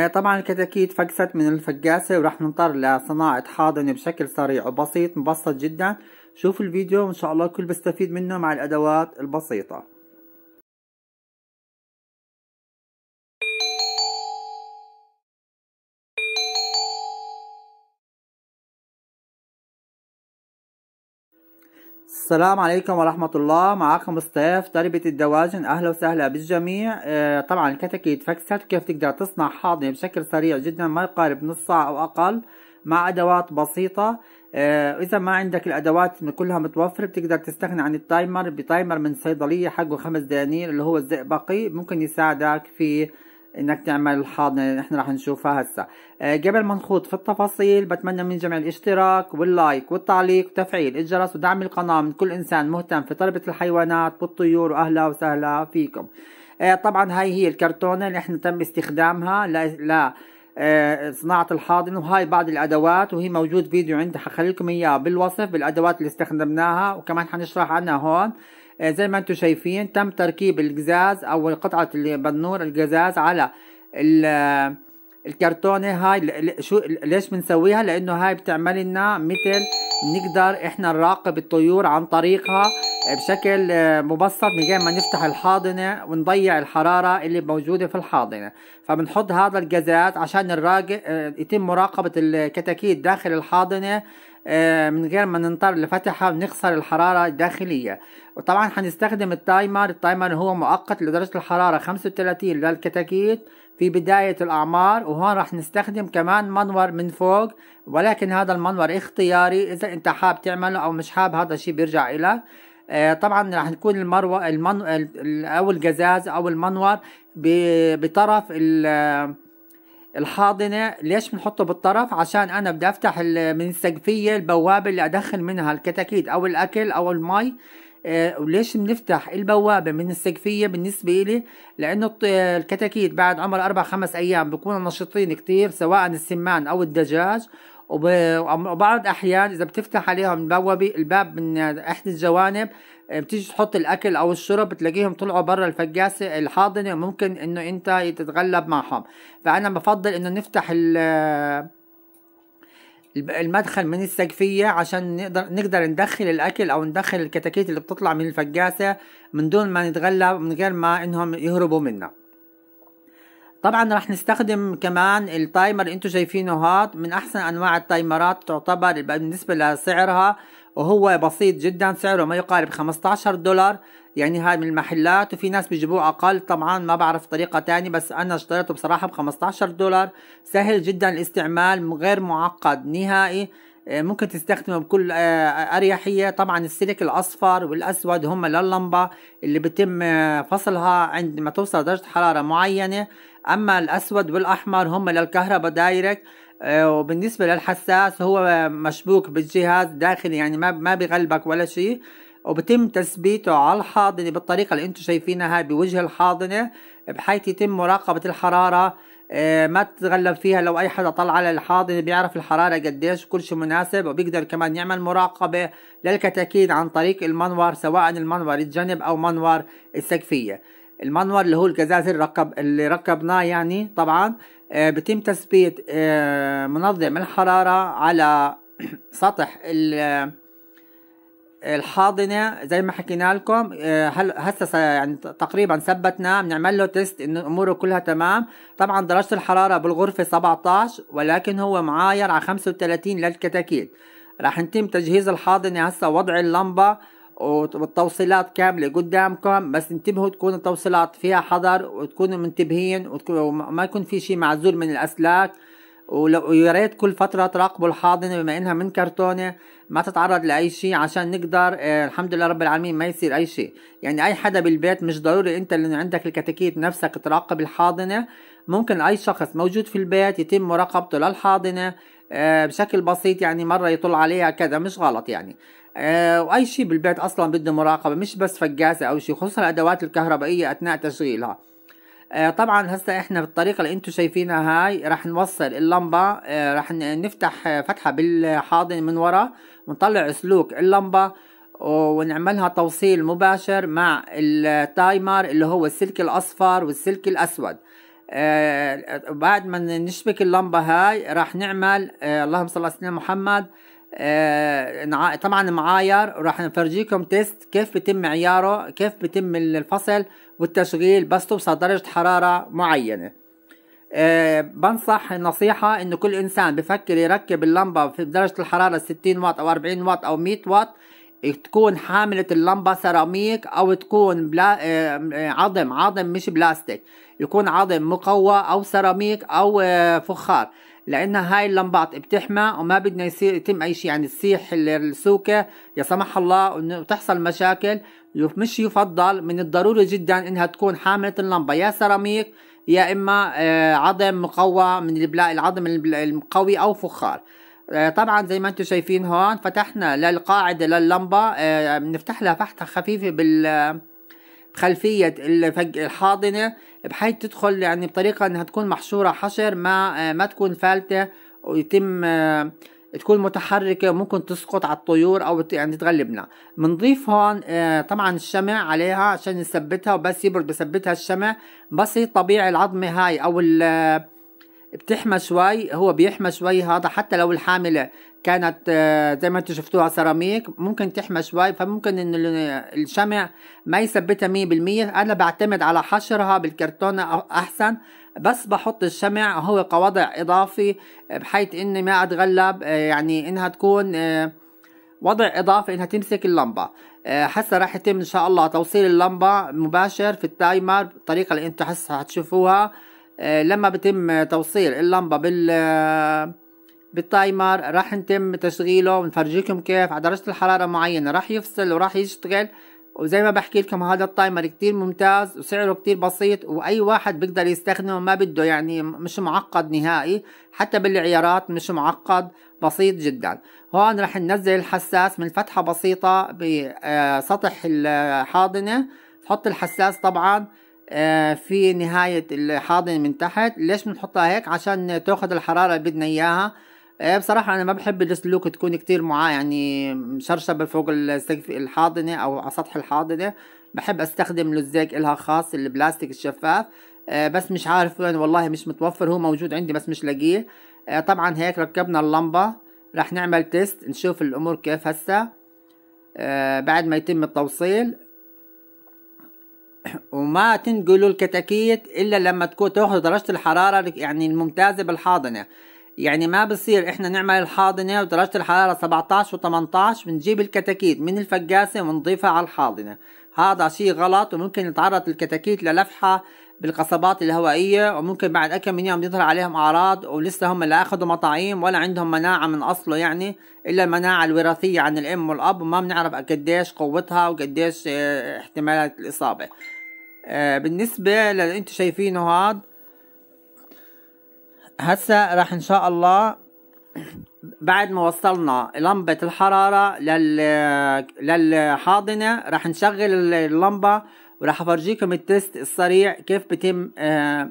آه، طبعا الكتاكيت فقست من الفقاسة وراح نضطر لصناعة حاضنة بشكل سريع وبسيط مبسط جدا شوف الفيديو وان شاء الله الكل بستفيد منه مع الادوات البسيطة السلام عليكم ورحمة الله معكم مصطفى تربية الدواجن أهلا وسهلا بالجميع آه، طبعا الكتاكيت اتفكست كيف تقدر تصنع حاضنة بشكل سريع جدا ما يقارب نص ساعة أو أقل مع أدوات بسيطة آه، إذا ما عندك الأدوات كلها متوفرة بتقدر تستغنى عن التايمر بتايمر من صيدلية حقه خمس دنانير اللي هو الزئبقي ممكن يساعدك في انك تعمل الحاضنة اللي نحن راح نشوفها هسا آه، ما نخوض في التفاصيل بتمنى من جميع الاشتراك واللايك والتعليق وتفعيل الجرس ودعم القناة من كل انسان مهتم في تربية الحيوانات والطيور واهلا وسهلا فيكم آه، طبعا هاي هي الكرتونة اللي احنا تم استخدامها ل آه، صناعة الحاضن وهاي بعض الأدوات وهي موجود فيديو عندي حخلي لكم إياه بالوصف بالأدوات اللي استخدمناها وكمان حنشرح عنها هون آه، زي ما انتم شايفين تم تركيب القزاز او قطعة البنور القزاز على الكرتونه هاي شو ليش بنسويها لانه هاي بتعمل لنا مثل نقدر احنا نراقب الطيور عن طريقها بشكل آه، مبسط من غير ما نفتح الحاضنه ونضيع الحراره اللي موجوده في الحاضنه فبنحط هذا الجزات عشان آه، يتم مراقبه الكتاكيت داخل الحاضنه آه، من غير ما ننطر لفتحها ونخسر الحرارة الداخلية وطبعا هنستخدم التايمر التايمر هو مؤقت لدرجة الحرارة 35 للكتاكيت في بداية الأعمار وهون رح نستخدم كمان منور من فوق ولكن هذا المنور اختياري إذا أنت حاب تعمله أو مش حاب هذا الشيء بيرجع إلك آه، طبعا رح يكون المروة المن... أو القزاز أو المنور ب... بطرف ال... الحاضنة ليش بنحطه بالطرف عشان أنا بدي أفتح من السقفية البوابة اللي أدخل منها الكتاكيت أو الأكل أو المي وليش آه، بنفتح البوابة من السقفية بالنسبة لي لأنه الكتاكيت بعد عمر أربع خمس أيام بكونوا نشيطين كتير سواء السمان أو الدجاج وبعض احيان اذا بتفتح عليهم البوابه الباب من احدى الجوانب آه، بتيجي تحط الاكل او الشرب بتلاقيهم طلعوا برا الفجاسه الحاضنه وممكن انه انت تتغلب معهم فانا بفضل انه نفتح ال المدخل من السقفية عشان نقدر نقدر ندخل الأكل أو ندخل الكتاكيت اللي بتطلع من الفقاسة من دون ما نتغلب من غير ما إنهم يهربوا منا طبعا راح نستخدم كمان التايمر اللي انتو شايفينه هاد من احسن انواع التايمرات تعتبر بالنسبه لسعرها وهو بسيط جدا سعره ما يقارب 15 دولار يعني هاي من المحلات وفي ناس بيجيبوه اقل طبعا ما بعرف طريقه تانية بس انا اشتريته بصراحه ب 15 دولار سهل جدا الاستعمال غير معقد نهائي آه، ممكن تستخدمه بكل آه، أريحية طبعا السلك الأصفر والأسود هم لللمبة اللي بتم آه، فصلها عند ما توصل درجة حرارة معينة أما الأسود والأحمر هم للكهرباء دايركت وبالنسبة للحساس هو مشبوك بالجهاز داخلي يعني ما ما بغلبك ولا شيء وبتم تثبيته على الحاضنة بالطريقة اللي انتم شايفينها بوجه الحاضنة بحيث يتم مراقبة الحرارة آه، ما تتغلب فيها لو اي حدا طلع على الحاضنة بيعرف الحرارة قديش كل شيء مناسب وبيقدر كمان يعمل مراقبة للكتاكيت عن طريق المنور سواء المنور الجنب او منور السقفية المنور اللي هو اللي, ركب اللي ركبناه يعني طبعا آه، بتم تثبيت آه، منظم الحرارة على سطح الحاضنه زي ما حكينا لكم آه، هسه يعني تقريبا ثبتنا بنعمل له تيست انه اموره كلها تمام طبعا درجه الحراره بالغرفه 17 ولكن هو معاير على 35 للكتاكيت راح نتم تجهيز الحاضنه هسه وضع اللمبه والتوصيلات كامله قدامكم بس انتبهوا تكون التوصيلات فيها حذر وتكونوا منتبهين وما يكون في شيء معزول من الاسلاك ويا ريت كل فتره تراقبوا الحاضنه بما انها من كرتونه ما تتعرض لاي شيء عشان نقدر آه، الحمد لله رب العالمين ما يصير اي شيء يعني اي حدا بالبيت مش ضروري انت اللي عندك الكتاكيت نفسك تراقب الحاضنه ممكن اي شخص موجود في البيت يتم مراقبته للحاضنه آه، بشكل بسيط يعني مره يطل عليها كذا مش غلط يعني آه واي شيء بالبيت اصلا بده مراقبه مش بس فقاسه او شيء خصوصا الادوات الكهربائيه اثناء تشغيلها آه طبعا هسا احنا بالطريقة اللي انتم شايفينها هاي راح نوصل اللمبة آه نفتح آه، فتحة بالحاضن من ورا ونطلع سلوك اللمبة ونعملها توصيل مباشر مع التايمر اللي هو السلك الاصفر والسلك الاسود آه, آه، بعد ما نشبك اللمبة هاي راح نعمل آه اللهم صل على سيدنا محمد آه، طبعا معاير راح نفرجيكم تيست كيف بيتم معياره كيف بيتم الفصل والتشغيل بس توصل درجة حرارة معينة آه بنصح النصيحة انه كل انسان بفكر يركب اللمبة في درجة الحرارة 60 واط او 40 واط او 100 واط تكون حاملة اللمبة سيراميك او تكون بلا آه، عظم عظم مش بلاستيك يكون عظم مقوى او سيراميك او آه، فخار لان هاي اللمبات بتحمى وما بدنا يصير يتم اي شيء يعني تسيح السوكه يا سمح الله انه تحصل مشاكل مش يفضل من الضروري جدا انها تكون حامله اللمبه يا سيراميك يا اما آه، عظم مقوى من العظم القوي او فخار آه، طبعا زي ما انتم شايفين هون فتحنا للقاعده لللمبه آه، بنفتح لها فتحه خفيفه بال خلفية الحاضنة بحيث تدخل يعني بطريقة انها تكون محشورة حشر ما آه، ما تكون فالتة ويتم آه، تكون متحركة وممكن تسقط على الطيور أو يعني تغلبنا بنضيف هون آه، طبعا الشمع عليها عشان نثبتها وبس يبرد بثبتها الشمع بس هي طبيعي العظمة هاي أو بتحمى شوي هو بيحمى شوي هذا حتى لو الحاملة كانت آه، زي ما انتم شفتوها سيراميك ممكن تحمى شوي فممكن ان الشمع ما يثبتها 100% انا بعتمد على حشرها بالكرتونة احسن بس بحط الشمع هو كوضع اضافي بحيث اني ما اتغلب آه، يعني انها تكون آه، وضع اضافي انها تمسك اللمبه هسه راح يتم ان شاء الله توصيل اللمبه مباشر في التايمر بالطريقه اللي انتم هسه هتشوفوها آه، لما بتم توصيل اللمبة بال آه، بالتايمر راح نتم تشغيله ونفرجيكم كيف على درجة الحرارة معينة راح يفصل وراح يشتغل وزي ما بحكي لكم هذا التايمر كتير ممتاز وسعره كتير بسيط واي واحد بيقدر يستخدمه ما بده يعني مش معقد نهائي حتى بالعيارات مش معقد بسيط جدا هون رح ننزل الحساس من فتحة بسيطة بسطح آه، الحاضنة نحط الحساس طبعا آه، في نهاية الحاضن من تحت ليش بنحطها هيك عشان تأخذ الحرارة اللي بدنا اياها آه، بصراحة أنا ما بحب السلوك تكون كتير معاه يعني مشرشبة فوق السقف الحاضنة أو على سطح الحاضنة بحب أستخدم لزاق إلها خاص البلاستيك الشفاف آه، بس مش عارف وين والله مش متوفر هو موجود عندي بس مش لاقيه طبعا هيك ركبنا اللمبة رح نعمل تيست نشوف الأمور كيف هسا بعد ما يتم التوصيل وما تنقلوا الكتاكيت الا لما تكون تاخذ درجه الحراره يعني الممتازه بالحاضنه يعني ما بصير احنا نعمل الحاضنه ودرجه الحراره 17 و18 بنجيب الكتاكيت من الفقاسه ونضيفها على الحاضنه هذا شيء غلط وممكن يتعرض الكتاكيت للفحه بالقصبات الهوائية وممكن بعد كم من يوم يظهر عليهم أعراض ولسه هم لا أخذوا مطاعيم ولا عندهم مناعة من أصله يعني إلا المناعة الوراثية عن الأم والأب وما بنعرف قديش قوتها وقديش آه، احتمالات الإصابة آه، بالنسبة للي انتم شايفينه هاد هسا راح إن شاء الله بعد ما وصلنا لمبة الحرارة آه، للحاضنة راح نشغل اللمبة وراح افرجيكم التست السريع كيف بتم آه،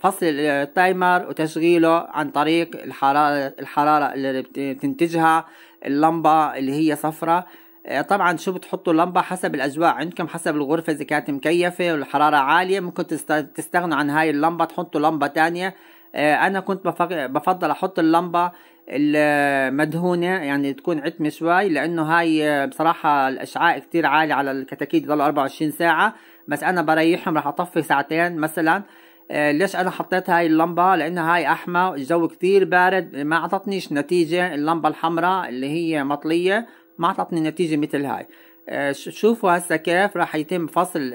فصل التايمر وتشغيله عن طريق الحرارة الحرارة اللي بتنتجها اللمبة اللي هي صفراء آه، طبعا شو بتحطوا اللمبة حسب الأجواء عندكم حسب الغرفة إذا كانت مكيفة والحرارة عالية ممكن تستغنوا عن هاي اللمبة تحطوا لمبة تانية آه، أنا كنت بفضل أحط اللمبة المدهونه يعني تكون عتمه شوي لانه هاي آه، بصراحه الاشعاع كتير عالي على الكتاكيت ضلوا 24 ساعه بس انا بريحهم رح اطفي ساعتين مثلا آه، ليش انا حطيت هاي اللمبه لانها هاي احمى الجو كتير بارد ما اعطتنيش نتيجه اللمبه الحمراء اللي هي مطليه ما اعطتني نتيجه مثل هاي آه، شوفوا هسا كيف راح يتم فصل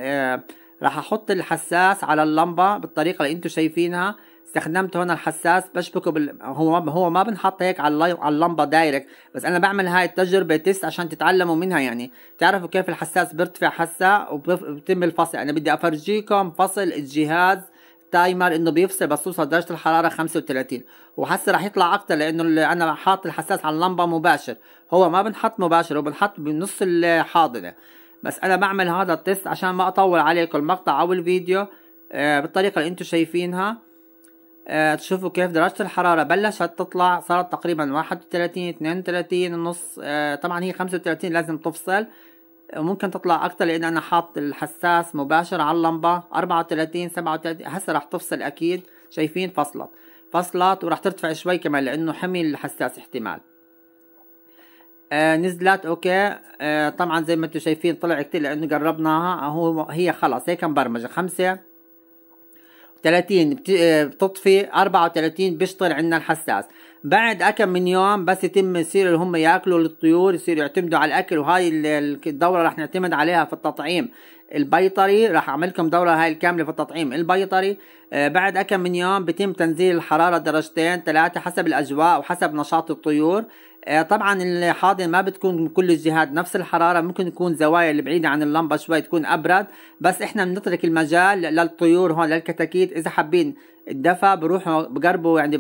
راح احط الحساس على اللمبه بالطريقه اللي انتم شايفينها استخدمت هنا الحساس بشبكه بال... هو هو ما بنحط هيك على اللي... على اللمبه دايركت بس انا بعمل هاي التجربه تيست عشان تتعلموا منها يعني تعرفوا كيف الحساس بيرتفع حسه وبتم الفصل انا بدي افرجيكم فصل الجهاز تايمر انه بيفصل بس توصل درجه الحراره 35 وحس رح يطلع اكتر لانه انا حاط الحساس على اللمبه مباشر هو ما بنحط مباشر وبنحط بنحط بنص الحاضنه بس انا بعمل هذا التست عشان ما اطول عليكم المقطع او الفيديو آه، بالطريقه اللي انتم شايفينها آه، تشوفوا كيف درجة الحرارة بلشت تطلع صارت تقريبا واحد وتلاتين اثنين وتلاتين ونص آه، طبعا هي خمسة وتلاتين لازم تفصل وممكن آه، تطلع أكثر لأن أنا حاط الحساس مباشر على اللمبة أربعة وتلاتين سبعة وتلاتين هسا رح تفصل أكيد شايفين فصلت فصلت ورح ترتفع شوي كمان لأنه حمي الحساس احتمال آه نزلت اوكي آه طبعا زي ما انتم شايفين طلع كتير لانه قربناها هو هي خلص هيك مبرمجه خمسه 30 آه، بتطفي 34 بيشتغل عندنا الحساس بعد أكم من يوم بس يتم يصير هم ياكلوا للطيور يصير يعتمدوا على الأكل وهاي الدورة رح نعتمد عليها في التطعيم البيطري راح اعمل لكم دوره هاي الكامله في التطعيم البيطري آه، بعد أكم من يوم بتم تنزيل الحرارة درجتين ثلاثة حسب الأجواء وحسب نشاط الطيور آه، طبعا الحاضن ما بتكون كل الجهات نفس الحرارة ممكن يكون زوايا اللي بعيدة عن اللمبة شوي تكون أبرد بس إحنا بنترك المجال للطيور هون للكتاكيت إذا حابين الدفى بروحوا بقربوا يعني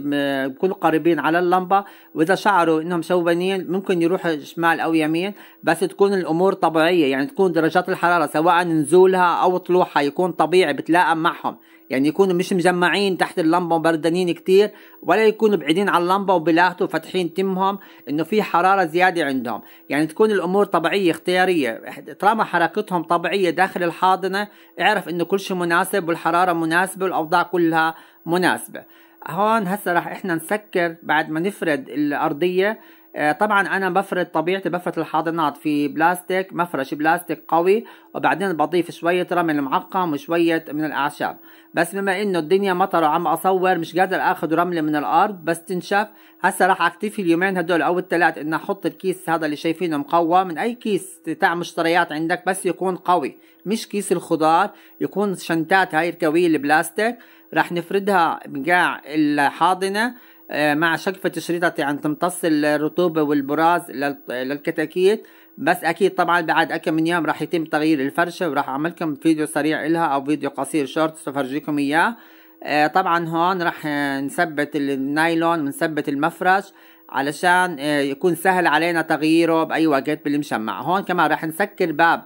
بكونوا قريبين على اللمبه واذا شعروا انهم شوبانين ممكن يروحوا شمال او يمين بس تكون الامور طبيعيه يعني تكون درجات الحراره سواء نزولها او طلوعها يكون طبيعي بتلائم معهم يعني يكونوا مش مجمعين تحت اللمبه وبردانين كتير ولا يكونوا بعيدين عن اللمبه وبلاهتوا فاتحين تمهم انه في حراره زياده عندهم يعني تكون الامور طبيعيه اختياريه طالما حركتهم طبيعيه داخل الحاضنه اعرف انه كل شيء مناسب والحراره مناسبه والاوضاع كلها مناسبة هون هسا رح احنا نسكر بعد ما نفرد الارضية آه، طبعا انا بفرد طبيعتي بفرد الحاضنات في بلاستيك مفرش بلاستيك قوي وبعدين بضيف شويه رمل معقم وشويه من الاعشاب بس بما انه الدنيا مطر وعم اصور مش قادر اخذ رمله من الارض بس تنشف هسه راح اكتفي اليومين هدول او الثلاث اني احط الكيس هذا اللي شايفينه مقوى من اي كيس تاع مشتريات عندك بس يكون قوي مش كيس الخضار يكون شنتات هاي الكويه البلاستيك راح نفردها بقاع الحاضنه آه، مع شقفة الشريطة عن تمتص الرطوبة والبراز للكتاكيت بس أكيد طبعا بعد أكم من يوم راح يتم تغيير الفرشة وراح أعملكم فيديو سريع إلها أو فيديو قصير شورت سفرجيكم إياه آه، طبعا هون راح نثبت النايلون ونثبت المفرش علشان آه، يكون سهل علينا تغييره بأي وقت بالمشمع هون كمان راح نسكر باب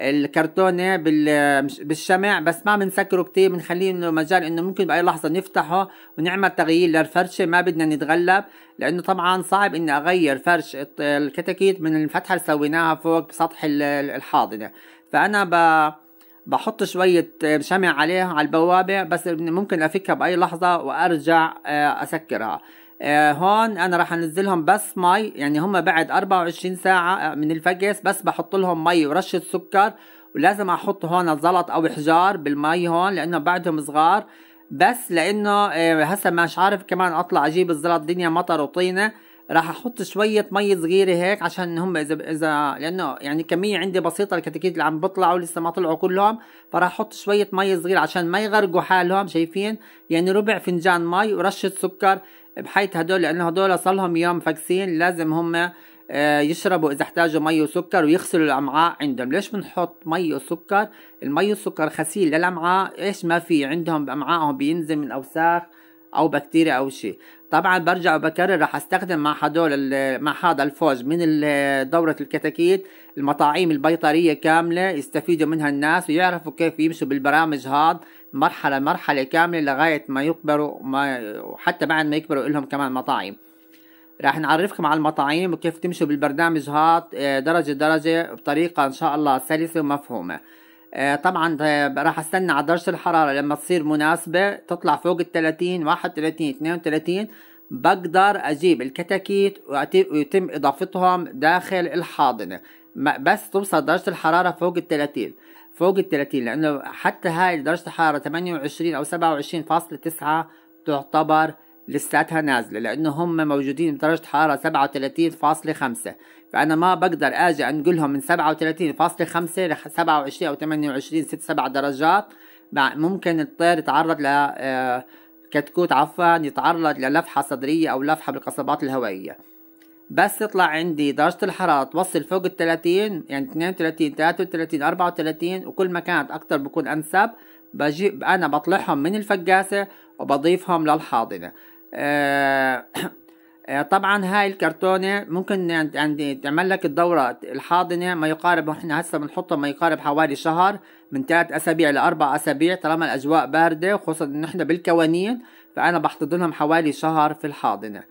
الكرتونه إيه، بالشمع بس ما بنسكره كتير بنخليه انه مجال انه ممكن باي لحظه نفتحه ونعمل تغيير للفرشه ما بدنا نتغلب لانه طبعا صعب اني اغير فرش الكتاكيت من الفتحه اللي سويناها فوق بسطح الحاضنه فانا ب... بحط شوية شمع عليها على البوابة بس ممكن أفكها بأي لحظة وأرجع آه، أسكرها آه، هون انا راح انزلهم بس مي يعني هم بعد 24 ساعه آه، من الفجس بس بحط لهم مي ورشه سكر ولازم احط هون زلط او حجار بالمي هون لانه بعدهم صغار بس لانه آه، هسه مش عارف كمان اطلع اجيب الزلط دنيا مطر وطينه راح احط شويه مي صغيره هيك عشان هم اذا اذا لانه يعني كميه عندي بسيطه الكتاكيت اللي عم بيطلعوا لسه ما طلعوا كلهم فراح احط شويه مي صغيره عشان ما يغرقوا حالهم شايفين يعني ربع فنجان مي ورشه سكر بحيث هدول لانه هدول صلهم يوم فاكسين لازم هم آه، يشربوا اذا احتاجوا مي وسكر ويغسلوا الامعاء عندهم ليش بنحط مي وسكر المي والسكر خسيل للامعاء ايش ما في عندهم بامعائهم بينزل من اوساخ او بكتيريا او شيء طبعا برجع وبكرر راح استخدم مع هدول مع هذا الفوز من دورة الكتاكيت المطاعيم البيطرية كاملة يستفيدوا منها الناس ويعرفوا كيف يمشوا بالبرامج هاد مرحلة مرحلة كاملة لغاية ما يكبروا ما وحتى بعد ما يكبروا لهم كمان مطاعم راح نعرفكم على المطاعيم وكيف تمشوا بالبرنامج هاد آه، درجة درجة بطريقة ان شاء الله سلسة ومفهومة آه، طبعا آه، راح استنى على درجه الحراره لما تصير مناسبه تطلع فوق ال 30 31 32 بقدر اجيب الكتاكيت ويتم اضافتهم داخل الحاضنه بس توصل درجه الحراره فوق ال 30 فوق ال 30 لانه حتى هاي درجه الحراره 28 او 27.9 تعتبر لساتها نازله لانه هم موجودين بدرجه حراره 37.5 فانا ما بقدر اجي انقلهم من 37.5 ل 27 او 28 6 7 درجات ممكن الطير يتعرض ل آه، كتكوت عفوا يتعرض للفحة صدرية أو لفحة بالقصبات الهوائية بس تطلع عندي درجة الحرارة توصل فوق 30 يعني 32 33 34 وكل ما كانت أكتر بكون أنسب بجيب أنا بطلعهم من الفقاسة وبضيفهم للحاضنة أه آه، طبعا هاي الكرتونه ممكن يعني تعمل لك الدوره الحاضنه ما يقارب احنا هسه بنحطها ما يقارب حوالي شهر من ثلاث اسابيع لاربع اسابيع طالما الاجواء بارده وخصوصا ان احنا بالكوانين فانا بحتضنهم حوالي شهر في الحاضنه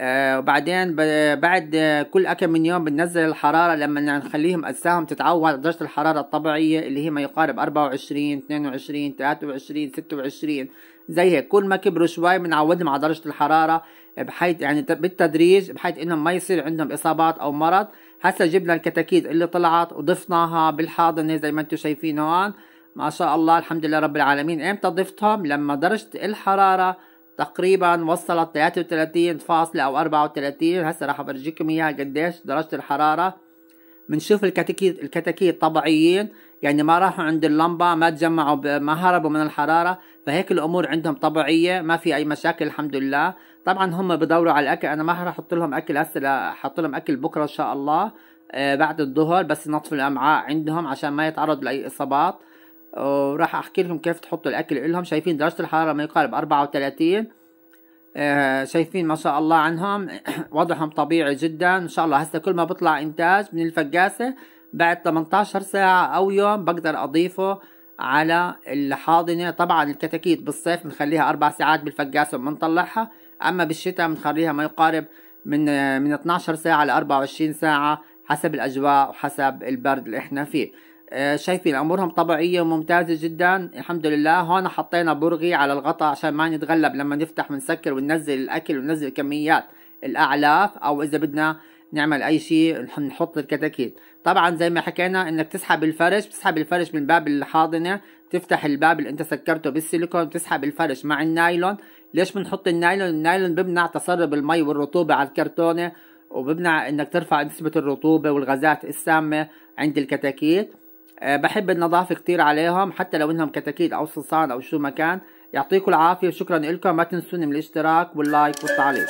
آه، وبعدين بعد كل أكم من يوم بننزل الحرارة لما نخليهم أجسامهم تتعود على درجة الحرارة الطبيعية اللي هي ما يقارب 24 22 23 26 زي هيك كل ما كبروا شوي بنعودهم على درجه الحراره بحيث يعني بالتدريج بحيث انهم ما يصير عندهم اصابات او مرض هسا جبنا الكتاكيت اللي طلعت وضفناها بالحاضنه زي ما انتم شايفين هون ما شاء الله الحمد لله رب العالمين امتى ضفتهم لما درجه الحراره تقريبا وصلت 33 فاصلة أو 34 هسا راح أفرجيكم إياها قديش درجة الحرارة بنشوف الكتاكيت الكتاكيت طبيعيين يعني ما راحوا عند اللمبه ما تجمعوا ما هربوا من الحراره فهيك الامور عندهم طبيعيه ما في اي مشاكل الحمد لله طبعا هم بدوروا على الاكل انا ما راح احط لهم اكل هسه احط لهم اكل بكره ان شاء الله آه، بعد الظهر بس نطفي الامعاء عندهم عشان ما يتعرضوا لاي اصابات وراح احكي لهم كيف تحطوا الاكل لهم شايفين درجه الحراره ما يقارب 34 آه، شايفين ما شاء الله عنهم وضعهم طبيعي جدا ان شاء الله هسه كل ما بطلع انتاج من الفقاسه بعد 18 ساعه او يوم بقدر اضيفه على الحاضنه طبعا الكتاكيت بالصيف بنخليها اربع ساعات بالفقاسه وبنطلعها اما بالشتاء بنخليها ما يقارب من من 12 ساعه ل 24 ساعه حسب الاجواء وحسب البرد اللي احنا فيه آه، شايفين امورهم طبيعيه وممتازه جدا الحمد لله هون حطينا برغي على الغطاء عشان ما نتغلب لما نفتح ونسكر وننزل الاكل وننزل كميات الاعلاف او اذا بدنا نعمل اي شيء نحط الكتاكيت طبعا زي ما حكينا انك تسحب الفرش بتسحب الفرش من باب الحاضنه تفتح الباب اللي انت سكرته بالسيليكون بتسحب الفرش مع النايلون ليش بنحط النايلون النايلون بمنع تسرب المي والرطوبه على الكرتونه وبمنع انك ترفع نسبه الرطوبه والغازات السامه عند الكتاكيت آه، بحب النظافة كتير عليهم حتى لو انهم كتاكيت او صلصال او شو ما كان يعطيكم العافية وشكرا لكم ما تنسوني من الاشتراك واللايك والتعليق